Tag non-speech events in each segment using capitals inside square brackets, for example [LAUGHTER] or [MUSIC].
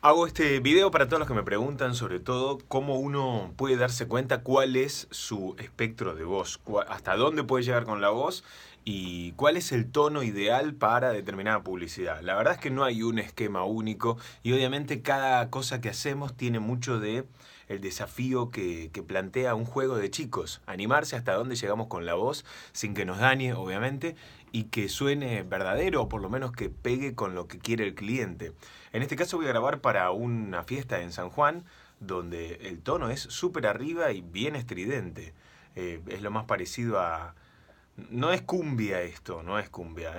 Hago este video para todos los que me preguntan sobre todo cómo uno puede darse cuenta cuál es su espectro de voz, hasta dónde puede llegar con la voz y cuál es el tono ideal para determinada publicidad. La verdad es que no hay un esquema único y obviamente cada cosa que hacemos tiene mucho de el desafío que, plantea un juego de chicos, animarse hasta dónde llegamos con la voz sin que nos dañe, obviamente, y que suene verdadero o por lo menos que pegue con lo que quiere el cliente. En este caso voy a grabar para una fiesta en San Juan donde el tono es súper arriba y bien estridente. Eh, es lo más parecido a, no es cumbia esto, no es cumbia.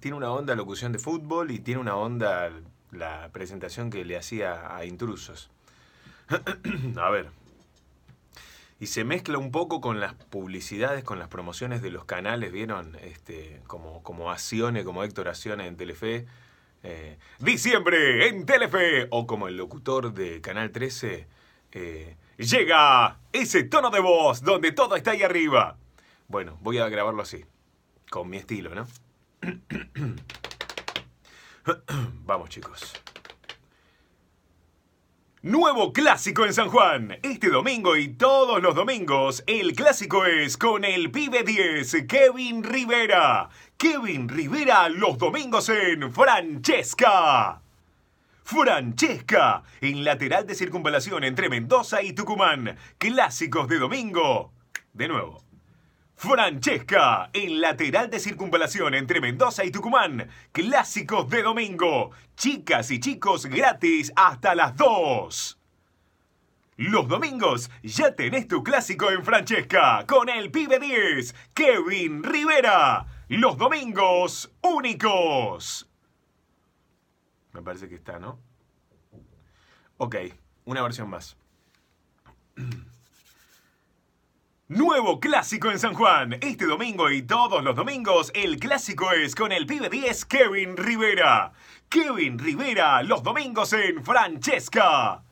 tiene una onda locución de fútbol y tiene una onda la presentación que le hacía a intrusos. [CLEARS THROAT] a ver. Y se mezcla un poco con las publicidades, con las promociones de los canales, ¿vieron? Este, como, como Acione, como Héctor Acione en Telefe. Eh, Diciembre en Telefe. O como el locutor de Canal 13. Eh, llega ese tono de voz donde todo está ahí arriba. Bueno, voy a grabarlo así, con mi estilo, ¿no? [CLEARS THROAT] Vamos chicos. Nuevo clásico en San Juan. Este domingo y todos los domingos, el clásico es con el pibe 10, Kevin Rivera. Kevin Rivera los domingos en Francesca. Francesca, en lateral de circunvalación entre Mendoza y Tucumán. Clásicos de domingo. De nuevo. Francesca, en lateral de circunvalación entre Mendoza y Tucumán. Clásicos de domingo. Chicas y chicos gratis hasta las 2. Los domingos ya tenés tu clásico en Francesca con el pibe 10, Kevin Rivera. Los domingos únicos. Me parece que está, ¿no? Ok, una versión más. Nuevo clásico en San Juan. Este domingo y todos los domingos, el clásico es con el pibe 10 Kevin Rivera. Kevin Rivera, los domingos en Francesca.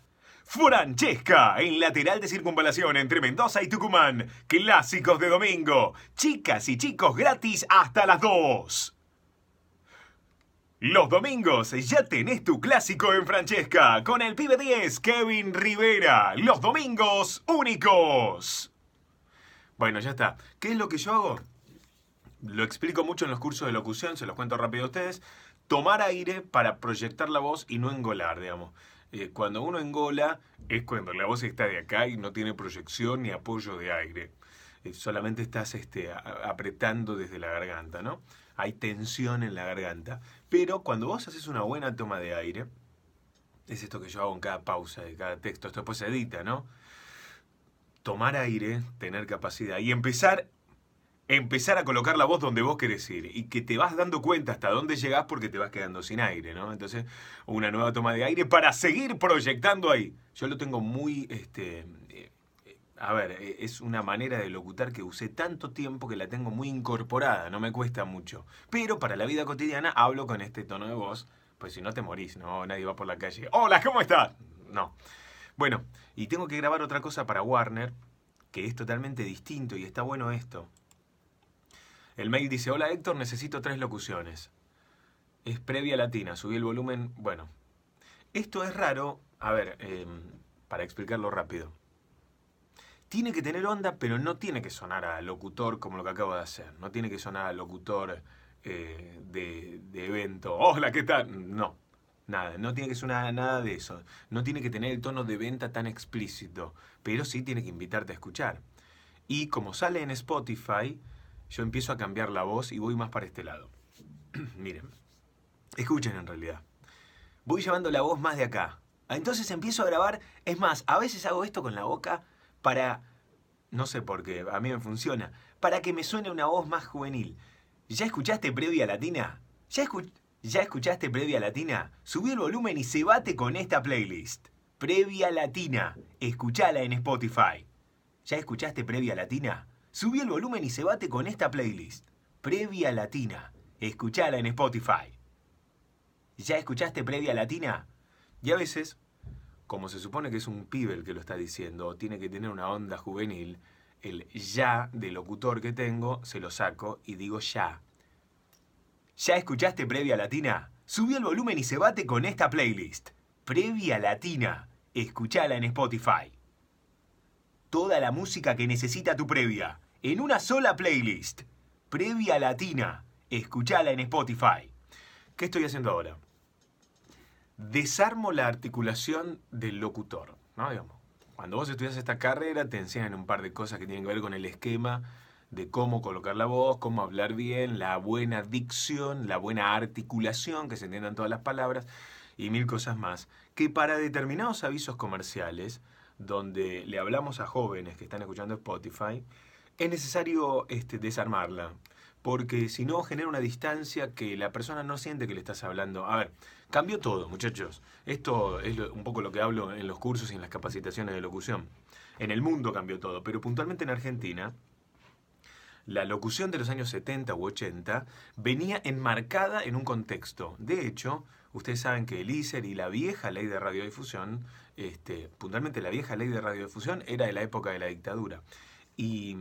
Francesca, en lateral de circunvalación entre Mendoza y Tucumán. Clásicos de domingo. Chicas y chicos gratis hasta las 2. Los domingos ya tenés tu clásico en Francesca con el pibe 10 Kevin Rivera. Los domingos únicos. Bueno, ya está. ¿Qué es lo que yo hago? Lo explico mucho en los cursos de locución, se los cuento rápido a ustedes. Tomar aire para proyectar la voz y no engolar, digamos. Eh, cuando uno engola es cuando la voz está de acá y no tiene proyección ni apoyo de aire. Eh, solamente estás este, apretando desde la garganta, ¿no? Hay tensión en la garganta. Pero cuando vos haces una buena toma de aire, es esto que yo hago en cada pausa de cada texto, esto después se edita, ¿no? tomar aire, tener capacidad y empezar, empezar a colocar la voz donde vos querés ir y que te vas dando cuenta hasta dónde llegás porque te vas quedando sin aire, ¿no? Entonces, una nueva toma de aire para seguir proyectando ahí. Yo lo tengo muy, este, eh, a ver, e, es una manera de locutar que usé tanto tiempo que la tengo muy incorporada, no me cuesta mucho. Pero para la vida cotidiana hablo con este tono de voz, pues si no te morís, ¿no? Nadie va por la calle. Hola, ¿cómo estás? No. Bueno, y tengo que grabar otra cosa para Warner, que es totalmente distinto y está bueno esto. El mail dice, hola Héctor, necesito tres locuciones. Es previa latina, subí el volumen, bueno. Esto es raro, a ver, em, para explicarlo rápido. Tiene que tener onda, pero no tiene que sonar a locutor como lo que acabo de hacer. No tiene que sonar a locutor eh, de evento. Hola, ¿qué tal? No, Nada, no tiene que ser nada de eso. No tiene que tener el tono de venta tan explícito, pero sí tiene que invitarte a escuchar. Y como sale en Spotify, yo empiezo a cambiar la voz y voy más para este lado. [CLEARS THROAT] Miren, escuchen en realidad. Voy llevando la voz más de acá. Ah, entonces empiezo a grabar. Es más, a veces hago esto con la boca para... No sé por qué, a mí me funciona. Para que me suene una voz más juvenil. ¿Ya escuchaste Previa Latina? ¿Ya escuchaste? ¿Ya escuchaste Previa Latina? Subí el volumen y se bate con esta playlist. Previa Latina. Escuchala en Spotify. ¿Ya escuchaste Previa Latina? Subí el volumen y se bate con esta playlist. Previa Latina. Escuchala en Spotify. ¿Ya escuchaste Previa Latina? Y a veces, como se supone que es un pibe que lo está diciendo, tiene que tener una onda juvenil, el ya de locutor que tengo se lo saco y digo ya ¿Ya escuchaste Previa Latina? Subí el volumen y se bate con esta playlist. Previa Latina. Escuchala en Spotify. Toda la música que necesita tu previa, en una sola playlist. Previa Latina. Escuchala en Spotify. ¿Qué estoy haciendo ahora? Desarmo la articulación del locutor, ¿no? cuando vos estudias esta carrera te enseñan un par de cosas que tienen que ver con el esquema de cómo colocar la voz, cómo hablar bien, la buena dicción, la buena articulación, que se entiendan todas las palabras y mil cosas más, que para determinados avisos comerciales, donde le hablamos a jóvenes que están escuchando Spotify, es necesario este, desarmarla, porque si no genera una distancia que la persona no siente que le estás hablando. A ver, cambió todo, muchachos. Esto es un poco lo que hablo en los cursos y en las capacitaciones de locución. En el mundo cambió todo, pero puntualmente en Argentina la locución de los años 70 u 80 venía enmarcada en un contexto. De hecho, ustedes saben que el ISER y la vieja ley de radiodifusión, este, puntualmente la vieja ley de radiodifusión era de la época de la dictadura. Y,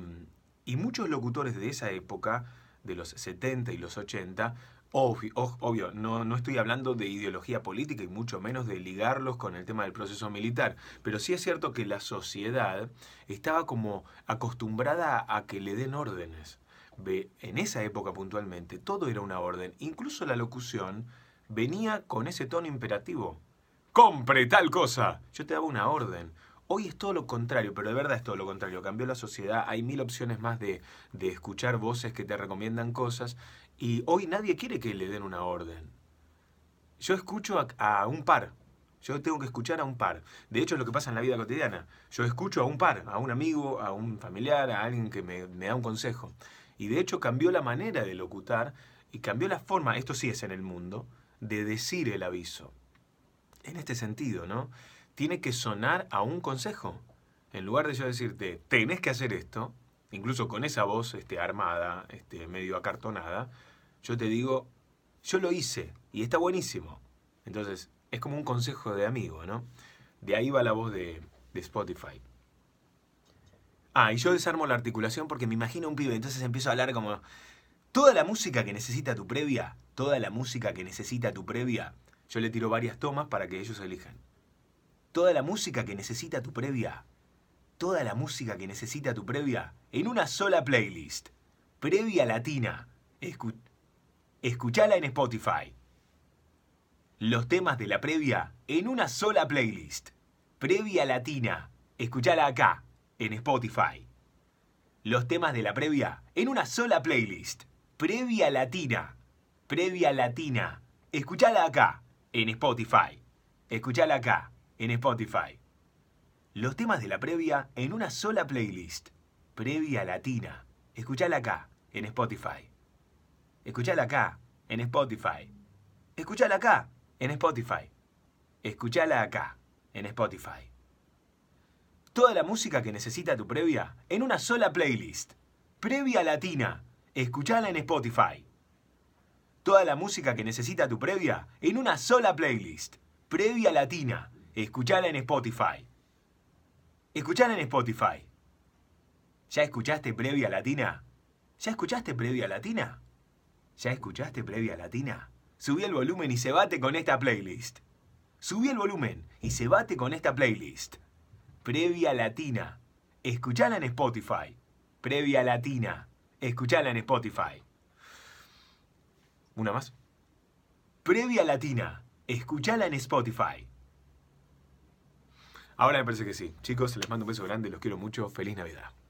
y muchos locutores de esa época, de los 70 y los 80, Obvio, no, no, estoy hablando de ideología política y mucho menos de ligarlos con el tema del proceso militar, pero sí es cierto que la sociedad estaba como acostumbrada a que le den órdenes. En esa época puntualmente todo era una orden, incluso la locución venía con ese tono imperativo. ¡Compre tal cosa! Yo te daba una orden. Hoy es todo lo contrario, pero de verdad es todo lo contrario. Cambió la sociedad, hay mil opciones más de, de escuchar voces que te recomiendan cosas y hoy nadie quiere que le den una orden. Yo escucho a, un par. Yo tengo que escuchar a un par. De hecho, es lo que pasa en la vida cotidiana. Yo escucho a un par, a un amigo, a un familiar, a alguien que me, da un consejo. Y de hecho cambió la manera de locutar y cambió la forma, esto sí es en el mundo, de decir el aviso. En este sentido, ¿no? Tiene que sonar a un consejo. En lugar de yo decirte, tenés que hacer esto, incluso con esa voz este, armada, este, medio acartonada, yo te digo, yo lo hice y está buenísimo. Entonces, es como un consejo de amigo, ¿no? De ahí va la voz de, Spotify. Ah, y yo desarmo la articulación porque me imagino un pibe, entonces empiezo a hablar como... Toda la música que necesita tu previa, toda la música que necesita tu previa, yo le tiro varias tomas para que ellos elijan. Toda la música que necesita tu previa, toda la música que necesita tu previa, en una sola playlist. Previa latina. Escucha. Escuchala en Spotify. Los temas de la previa en una sola playlist. Previa Latina. Escuchala acá, en Spotify. Los temas de la previa en una sola playlist. Previa Latina. Previa Latina. Escuchala acá, en Spotify. Escuchala acá, en Spotify. Los temas de la previa en una sola playlist. Previa Latina. Escuchala acá, en Spotify. Escuchala acá, en Spotify. Escuchala acá, en Spotify. Escuchala acá, en Spotify. Toda la música que necesita tu previa en una sola playlist. Previa Latina. Escuchala en Spotify. Toda la música que necesita tu previa en una sola playlist. Previa Latina. Escuchala en Spotify. Escuchala en Spotify. ¿Ya escuchaste Previa Latina? ¿Ya escuchaste Previa Latina? ¿Ya escuchaste Previa Latina? Subí el volumen y se bate con esta playlist. Subí el volumen y se bate con esta playlist. Previa Latina. Escuchala en Spotify. Previa Latina. Escuchala en Spotify. Una más. Previa Latina. Escuchala en Spotify. Ahora me parece que sí. Chicos, les mando un beso grande, los quiero mucho. Feliz Navidad.